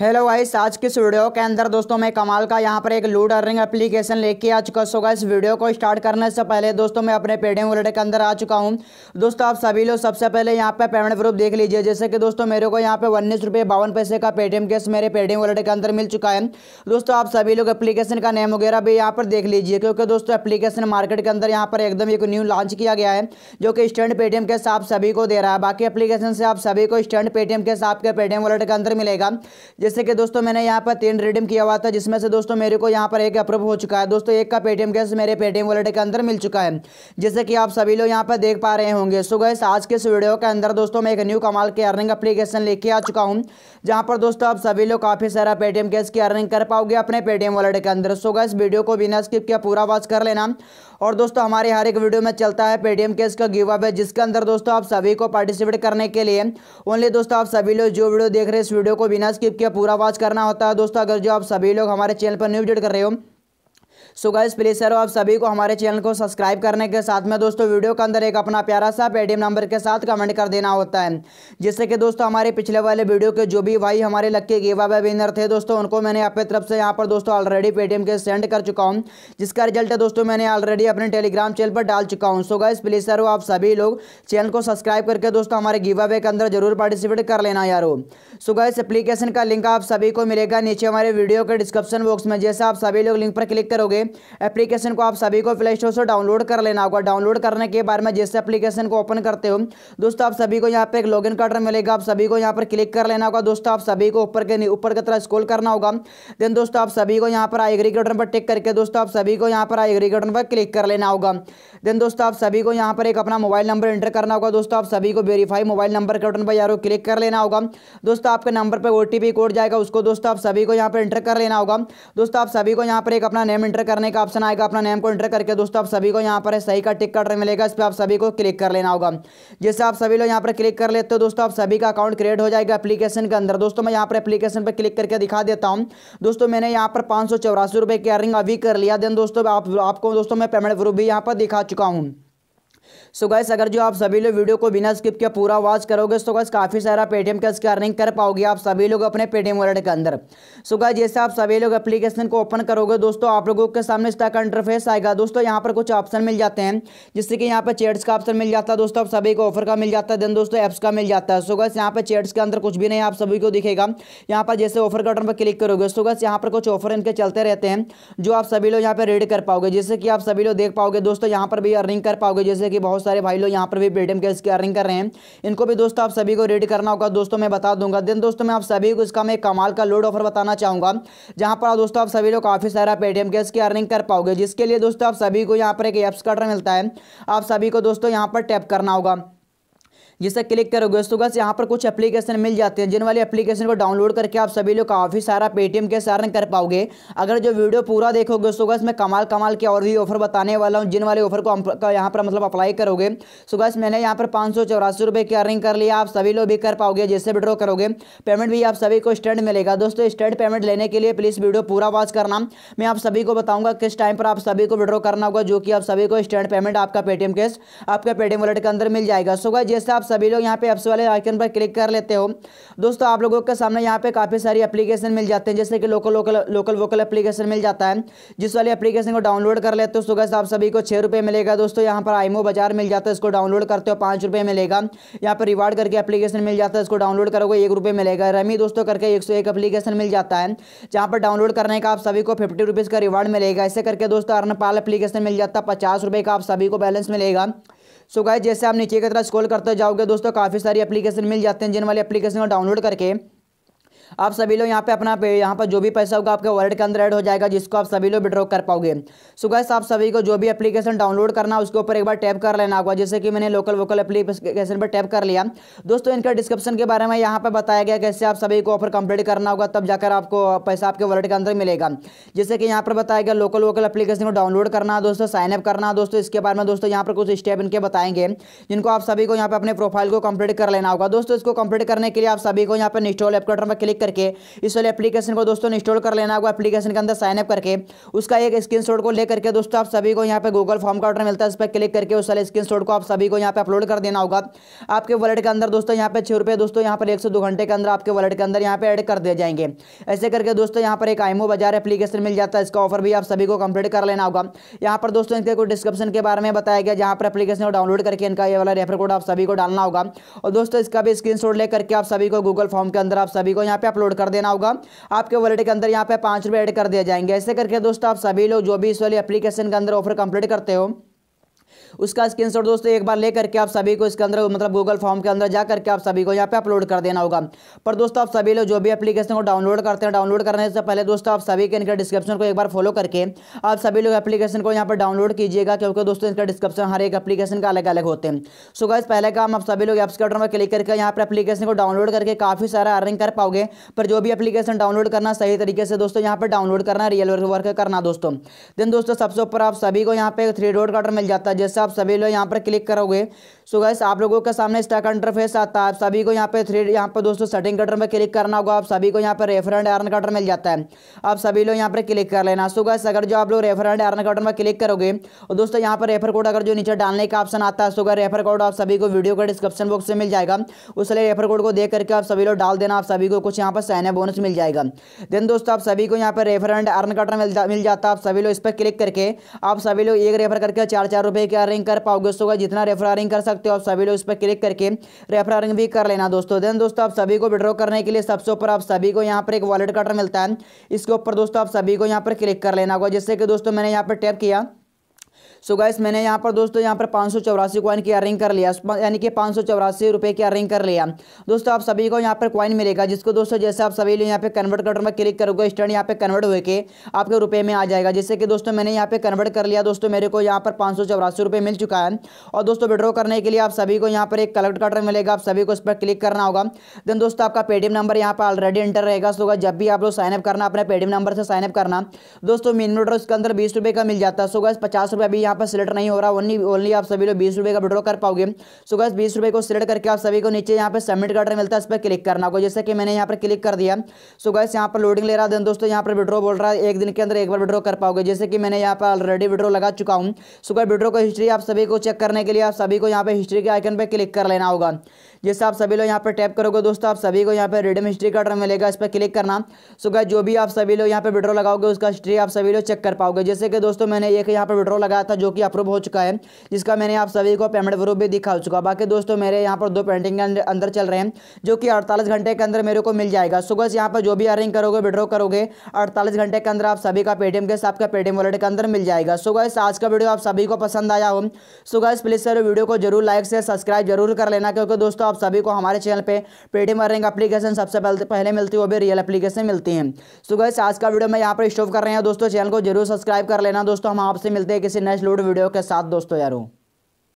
hello guys आज के इस वीडियो के अंदर दोस्तों मैं कमाल का यहाँ पर एक लूड अर्निंग एप्लीकेशन लेके आ चुका सो इस वीडियो को स्टार्ट करने से पहले दोस्तों मैं अपने पेटीएम वॉलेट के अंदर आ चुका हूँ दोस्तों आप सभी लोग सबसे पहले यहाँ पे पेमेंट प्रूफ देख लीजिए जैसे कि दोस्तों मेरे को यहाँ पे उन्नीस रुपये बावन पैसे का पेटीएम कैश मेरे पेटीएम वॉलेट के अंदर मिल चुका है दोस्तों आप सभी लोग एप्लीकेशन का नेम वगैरह भी यहाँ पर देख लीजिए क्योंकि दोस्तों एप्लीकेशन मार्केट के अंदर यहाँ पर एकदम एक न्यू लॉन्च किया गया है जो कि स्टैंड पेटीएम के आप सभी को दे रहा है बाकी एप्लीकेशन से आप सभी को स्टैंड पेटीएम साथ आपके पेटीएम वॉलेट के अंदर मिलेगा जैसे कि दोस्तों मैंने यहाँ पर तीन रिडीम किया हुआ था जिसमें से दोस्तों मेरे को यहाँ पर एक अप्रूव हो चुका है दोस्तों एक का पेटीएम कैश मेरे पेटीएम वॉलेट के अंदर मिल चुका है जैसे कि आप सभी लोग यहाँ पर देख पा रहे होंगे सो गैस आज के इस वीडियो के अंदर दोस्तों मैं एक न्यू कमाल की अर्निंग अपलीकेशन लेके आ चुका हूँ जहाँ पर दोस्तों आप सभी लोग काफ़ी सारा पेटीएम कैश की अर्निंग कर पाओगे अपने पेटीएम वॉलेट के अंदर सो गैस वीडियो को बिना स्किप किया पूरा वॉच कर लेना और दोस्तों हमारे हर एक वीडियो में चलता है पेटीएम कैश का गिव अप है जिसके अंदर दोस्तों आप सभी को पार्टिसिपेट करने के लिए ओनली दोस्तों आप सभी लोग जो वीडियो देख रहे हैं इस वीडियो को बिना स्किप किया पूरा वॉच करना होता है दोस्तों अगर जो आप सभी लोग हमारे चैनल पर न्यू विजिट कर रहे हो सो गाइज प्लीज़ सर आप सभी को हमारे चैनल को सब्सक्राइब करने के साथ में दोस्तों वीडियो के अंदर एक अपना प्यारा सा पेटीएम नंबर के साथ कमेंट कर देना होता है जिससे कि दोस्तों हमारे पिछले वाले वीडियो के जो भी भाई हमारे लक्की गेवा वेबिनर थे दोस्तों उनको मैंने अपने तरफ से यहाँ पर दोस्तों ऑलरेडी पेटीएम के सेंड कर चुका हूँ जिसका रिजल्ट दोस्तों मैंने ऑलरेडी अपने टेलीग्राम चैनल पर डाल चुका हूँ सो गाइज प्लीज़ सर आप सभी लोग चैनल को सब्सक्राइब करके दोस्तों हमारे गेवा अवे के अंदर जरूर पार्टिसिपेट कर लेना यारो सो गाइस एप्लीकेशन का लिंक आप सभी को मिलेगा नीचे हमारे वीडियो के डिस्क्रिप्शन बॉक्स में जैसे आप सभी लोग लिंक पर क्लिक करोगे एप्लीकेशन को आप सभी को प्ले स्टोर से डाउनलोड कर लेना होगा डाउनलोड करने के बारे में जैसे एप्लीकेशन को ओपन करते हो दोस्तों आप सभी को यहाँ पर एक लॉगिन कार्ड मिलेगा आप सभी को यहाँ पर क्लिक कर लेना होगा दोस्तों आप सभी को ऊपर के ऊपर की तरह स्कोल करना होगा देन दोस्तों आप सभी को यहाँ पर आई एग्री बटन पर टिक करके दोस्तों आप सभी को यहाँ पर आई एग्री बटन पर क्लिक कर लेना होगा देन दोस्तों आप सभी को यहाँ पर एक अपना मोबाइल नंबर एंटर करना होगा दोस्तों आप सभी को वेरीफाई मोबाइल नंबर के बटन पर यार क्लिक कर लेना होगा दोस्तों आपके नंबर पर ओ कोड जाएगा उसको दोस्तों आप सभी को यहाँ पर एंटर कर लेना होगा दोस्तों आप सभी को यहाँ पर एक अपना नेम एंटर कर करने का ऑप्शन आएगा अपना नेम को एंटर करके दोस्तों आप सभी को यहाँ पर सही का टिक कटर मिलेगा इस पर आप सभी को क्लिक कर लेना होगा जैसे आप सभी लोग यहाँ पर क्लिक कर लेते हो दोस्तों आप सभी का अकाउंट क्रिएट हो जाएगा एप्लीकेशन के अंदर दोस्तों मैं यहाँ पर एप्लीकेशन पर क्लिक करके दिखा देता हूँ दोस्तों मैंने यहाँ पर पाँच सौ चौरासी रुपये की अर्निंग अभी कर लिया देन दोस्तों आपको दोस्तों मैं पेमेंट प्रूफ भी यहाँ पर दिखा चुका हूँ सो गैस अगर जो आप सभी लोग वीडियो को बिना स्किप किया पूरा वॉच करोगे तो गैस काफ़ी सारा पेटीएम का इसकी अर्निंग कर पाओगे आप सभी लोग अपने पेटीएम वॉलेट के अंदर सो गैस जैसे आप सभी लोग एप्लीकेशन को ओपन करोगे दोस्तों आप लोगों के सामने इसका इंटरफेस आएगा दोस्तों यहाँ पर कुछ ऑप्शन मिल जाते हैं जिससे कि यहाँ पर चेट्स का ऑप्शन मिल जाता है दोस्तों आप सभी को ऑफर का मिल जाता है देन दोस्तों ऐप्स का मिल जाता है सो गैस यहाँ पर चेट्स के अंदर कुछ भी नहीं आप सभी को दिखेगा यहाँ पर जैसे ऑफर का बटन पर क्लिक करोगे सो गैस यहाँ पर कुछ ऑफर इनके चलते रहते हैं जो आप सभी लोग यहाँ पर रीड कर पाओगे जैसे कि आप सभी लोग देख पाओगे दोस्तों यहाँ पर भी अर्निंग कर पाओगे जैसे कि बहुत सारे भाई लोग यहाँ पर भी पेटीएम कैश की अर्निंग कर रहे हैं इनको भी दोस्तों आप सभी को रेड करना होगा दोस्तों मैं बता दूंगा दिन दोस्तों मैं आप सभी को इसका मैं कमाल का लोड ऑफर बताना चाहूँगा जहाँ पर दोस्तों आप सभी लोग काफ़ी सारा पेटीएम कैश की अर्निंग कर पाओगे जिसके लिए दोस्तों आप सभी को यहाँ पर एक एप्स कटर मिलता है आप सभी को दोस्तों यहाँ पर टैप करना होगा जिसे क्लिक करोगे दोस्तों बस यहाँ पर कुछ एप्लीकेशन मिल जाते हैं जिन वाली एप्लीकेशन को डाउनलोड करके आप सभी लोग काफ़ी सारा पेटीएम के सारण कर पाओगे अगर जो वीडियो पूरा देखोगे दोस्तों बस मैं कमाल कमाल के और भी ऑफर बताने वाला हूँ जिन वाले ऑफर को यहाँ पर मतलब अप्लाई करोगे सो बस मैंने यहाँ पर पाँच सौ चौरासी रुपये की अर्निंग कर लिया आप सभी लोग भी कर पाओगे जैसे विड्रॉ करोगे पेमेंट भी आप सभी को स्टैंड मिलेगा दोस्तों स्टैंड पेमेंट लेने के लिए प्लीज़ वीडियो पूरा वॉच करना मैं आप सभी को बताऊंगा किस टाइम पर आप सभी को विड्रॉ करना होगा जो कि आप सभी को स्टैंड पेमेंट आपका पेटीएम केस आपका पेटीएम वॉलेट के अंदर मिल जाएगा सो जैसे आप सभी लोग यहाँ पे ऐप्स वाले आइकन पर क्लिक कर लेते हो दोस्तों आप लोगों के सामने यहाँ पे काफ़ी सारी एप्लीकेशन मिल जाते हैं जैसे कि local local local vocal application मिल जाता है जिस वाली एप्लीकेशन को डाउनलोड कर लेते हो सुबह से आप सभी को छः रुपये मिलेगा दोस्तों यहाँ पर आईमो बाजार मिल जाता है इसको डाउनलोड करते हो पाँच रुपये मिलेगा यहाँ पर रिवार्ड करके एप्लीकेशन मिल जाता है इसको डाउनलोड करोगे एक रुपये मिलेगा रमी दोस्तों करके एक सौ एक एप्लीकेशन मिल जाता है जहाँ पर डाउनलोड करने का आप सभी को फिफ्टी रुपीज़ का रिवार्ड मिलेगा ऐसे करके दोस्तों अर्नपाल एप्लीकेशन मिल जाता है पचास रुपये का आप सभी को बैलेंस मिलेगा सो गाय जैसे आप नीचे की तरह स्क्रॉल करते जाओगे दोस्तों काफ़ी सारी एप्लीकेशन मिल जाते हैं जिन वाले एप्लीकेशन को डाउनलोड करके आप सभी लोग यहाँ पे अपना यहाँ पर जो भी पैसा होगा आपके वॉलेट के अंदर ऐड हो जाएगा जिसको आप सभी लोग विड्रॉ कर पाओगे सो गैस आप सभी को जो भी एप्लीकेशन डाउनलोड करना उसके ऊपर एक बार टैप कर लेना होगा जैसे कि मैंने लोकल वोकल एप्लीकेशन पर टैप कर लिया दोस्तों इनका डिस्क्रिप्शन के बारे में यहाँ पर बताया गया कैसे आप सभी को ऑफर कंप्लीट करना होगा तब जाकर आपको पैसा आपके वॉलेट के अंदर मिलेगा जैसे कि यहाँ पर बताया गया लोकल वोकल एप्लीकेशन को डाउनलोड करना दोस्तों साइनअप करना दोस्तों इसके बारे में दोस्तों यहाँ पर कुछ स्टेप इनके बताएंगे जिनको आप सभी को यहाँ पर अपने प्रोफाइल को कंप्लीट कर लेना होगा दोस्तों इसको कंप्लीट करने के लिए आप सभी को यहाँ पर इंस्टॉल एप पर क्लिक क्लिक करके इस वाले एप्लीकेशन को दोस्तों इंस्टॉल कर लेना होगा एप्लीकेशन के अंदर साइनअप करके उसका एक स्क्रीन शॉट को लेकर के दोस्तों आप सभी को यहाँ पे गूगल फॉर्म का ऑर्डर मिलता है इस पर क्लिक करके उस वाले स्क्रीन शॉट को आप सभी को यहाँ पे अपलोड कर देना होगा आपके वॉलेट के अंदर दोस्तों यहाँ पे छः रुपये दोस्तों यहाँ पर एक से दो घंटे के अंदर आपके वॉलेट के अंदर यहाँ पे ऐड कर दिए जाएंगे ऐसे करके दोस्तों यहाँ पर एक आईमो बाजार एप्लीकेशन मिल जाता है इसका ऑफर भी आप सभी को कंप्लीट कर लेना होगा यहाँ पर दोस्तों इनके कुछ डिस्क्रिप्शन के बारे में बताया गया जहाँ पर एप्लीकेशन को डाउनलोड करके इनका ये वाला रेफर कोड आप सभी को डालना होगा और दोस्तों इसका भी स्क्रीन ले करके आप सभी को गूगल फॉर्म के अंदर आप सभी को यहाँ पे पे अपलोड कर देना होगा आपके वॉलेट के अंदर यहाँ पे पाँच रुपये ऐड कर दिया जाएंगे ऐसे करके दोस्तों आप सभी लोग जो भी इस वाली एप्लीकेशन के अंदर ऑफर कंप्लीट करते हो उसका स्क्रीनशॉट दोस्तों एक बार लेकर के आप सभी को इसके अंदर मतलब गूगल फॉर्म के अंदर जा करके आप सभी को यहाँ पे अपलोड कर देना होगा पर दोस्तों आप सभी लोग जो भी एप्लीकेशन को डाउनलोड करते हैं डाउनलोड करने से पहले दोस्तों आप सभी के इनके डिस्क्रिप्शन को एक बार फॉलो करके आप सभी लोग एप्लीकेशन को यहाँ पर डाउनलोड कीजिएगा क्योंकि दोस्तों इनका डिस्क्रिप्शन हर एक एप्लीकेशन का अलग अलग होते हैं सो गैस पहले काम आप सभी लोग एप्स के ऑर्डर क्लिक करके यहाँ पर एप्लीकेशन को डाउनलोड करके काफ़ी सारा अर्निंग कर पाओगे पर जो भी एप्लीकेशन डाउनलोड करना सही तरीके से दोस्तों यहाँ पर डाउनलोड करना रियल वर्क करना दोस्तों देन दोस्तों सबसे ऊपर आप सभी को यहाँ पे थ्री डॉट का मिल जाता है जैसे आप सभी लोग यहाँ पर क्लिक करोगे सो गैस आप लोगों के सामने स्टॉक इंटरफेस आता है आप सभी को यहाँ पे थ्री यहाँ पर दोस्तों सेटिंग कटर में क्लिक करना होगा आप सभी को यहाँ पर रेफर एंड अर्न कटर मिल जाता है आप सभी लोग यहाँ पर क्लिक कर लेना सो गैस अगर जो आप लोग रेफर एंड अर्न कटर में क्लिक करोगे और दोस्तों यहाँ पर रेफर कोड अगर जो नीचे डालने का ऑप्शन आता है सो गैस रेफर कोड आप सभी को वीडियो का डिस्क्रिप्शन बॉक्स में मिल जाएगा उसलिए रेफर कोड को देख करके आप सभी लोग डाल देना आप सभी को कुछ यहाँ पर साइन बोनस मिल जाएगा देन दोस्तों आप सभी को यहाँ पर रेफर एंड अर्न कटर मिल जाता है आप सभी लोग इस पर क्लिक करके आप सभी लोग एक रेफर करके चार चार रुपये क्या रैंक कर पाओगे दोस्तों जितना रेफर रैंक कर सकते हो आप सभी लोग इस पर क्लिक करके रेफर रैंक भी कर लेना दोस्तों देन दोस्तों आप सभी को विड्रॉ करने के लिए सबसे ऊपर आप सभी को यहाँ पर एक वॉलेट कटर मिलता है इसके ऊपर दोस्तों आप सभी को यहाँ पर क्लिक कर लेना होगा जैसे कि दोस्तों मैंने यहाँ पर टैप किया सो गाइस गैस मैंने यहाँ पर दोस्तों यहाँ पर पाँच सौ चौरासी कॉइन की अर्निंग कर लिया यानी कि पाँच सौ चौरासी रुपये की अर्निंग कर लिया दोस्तों आप सभी को यहाँ पर कॉइन मिलेगा जिसको दोस्तों जैसे आप सभी लोग यहाँ पे कन्वर्ट कर क्लिक करोगे स्टैंड यहाँ पे कन्वर्ट होकर आपके रुपये में आ जाएगा जैसे कि दोस्तों मैंने यहाँ पे कन्वर्ट कर लिया दोस्तों मेरे को यहाँ पर पाँच सौ चौरासी रुपये मिल चुका है और दोस्तों विड्रॉ करने के लिए आप सभी को यहाँ पर एक कलेक्ट का मिलेगा आप सभी को इस पर क्लिक करना होगा देन दोस्तों आपका पेटीएम नंबर यहाँ पर ऑलरेडी एंटर रहेगा सो जब भी आप लोग साइनअप करना अपने पेटीएम नंबर से साइनअप करना दोस्तों मिनिमम ड्रॉ इसके अंदर बीस रुपये का मिल जाता है सो गैस पचास रुपये अभी यहाँ पर सिलेक्ट नहीं हो रहा ओनली ओनली आप सभी लोग बीस रुपये का विड्रॉ कर पाओगे सो गैस बीस रुपये को सिलेक्ट करके आप सभी को नीचे यहाँ पर सबमिट कर मिलता है इस पर क्लिक करना होगा जैसे कि मैंने यहाँ पर क्लिक कर दिया सो गैस यहाँ पर लोडिंग ले रहा देन दोस्तों यहाँ पर विड्रॉ बोल रहा है एक दिन के अंदर एक बार विड्रॉ कर पाओगे जैसे कि मैंने यहाँ पर ऑलरेडी विड्रॉ लगा चुका हूँ सो गैस विड्रॉ का हिस्ट्री आप सभी को चेक करने के लिए आप सभी को यहाँ पर हिस्ट्री के आइकन पर क्लिक कर लेना होगा जैसे आप सभी लोग यहाँ पर टैप करोगे दोस्तों आप सभी को यहाँ पर रिडम हिस्ट्री का ऑर्डर मिलेगा इस पर क्लिक करना सो गैस जो भी आप सभी लोग यहाँ पर विड्रॉ लगाओगे उसका हिस्ट्री आप सभी लोग चेक कर पाओगे जैसे कि दोस्तों मैंने एक यहाँ पर विड्रॉ लगाया था था जो कि अप्रूव हो चुका है जिसका मैंने आप सभी को पेमेंट प्रूफ भी दिखा चुका बाकी दोस्तों मेरे यहाँ पर दो पेंटिंग के अंदर चल रहे हैं जो कि अड़तालीस घंटे के अंदर मेरे को मिल जाएगा सुबह से यहाँ पर जो भी अर्निंग करोगे विड्रॉ करोगे अड़तालीस घंटे के अंदर आप सभी का पेटीएम के साथ का पेटीएम वॉलेट के अंदर मिल जाएगा सुगस आज का वीडियो आप सभी को पसंद आया हो सुगस प्लीज़ सर वीडियो को जरूर लाइक से सब्सक्राइब जरूर कर लेना क्योंकि दोस्तों आप सभी को हमारे चैनल पर पेटीएम अर्निंग अपलीकेशन सबसे पहले मिलती है वो रियल अपलीकेशन मिलती है सुगस आज का वीडियो मैं यहाँ पर स्टॉप कर रहे हैं दोस्तों चैनल को जरूर सब्सक्राइब कर लेना दोस्तों हम आपसे मिलते हैं किसी नेक्स्ट अपलोड वीडियो के साथ दोस्तों यारों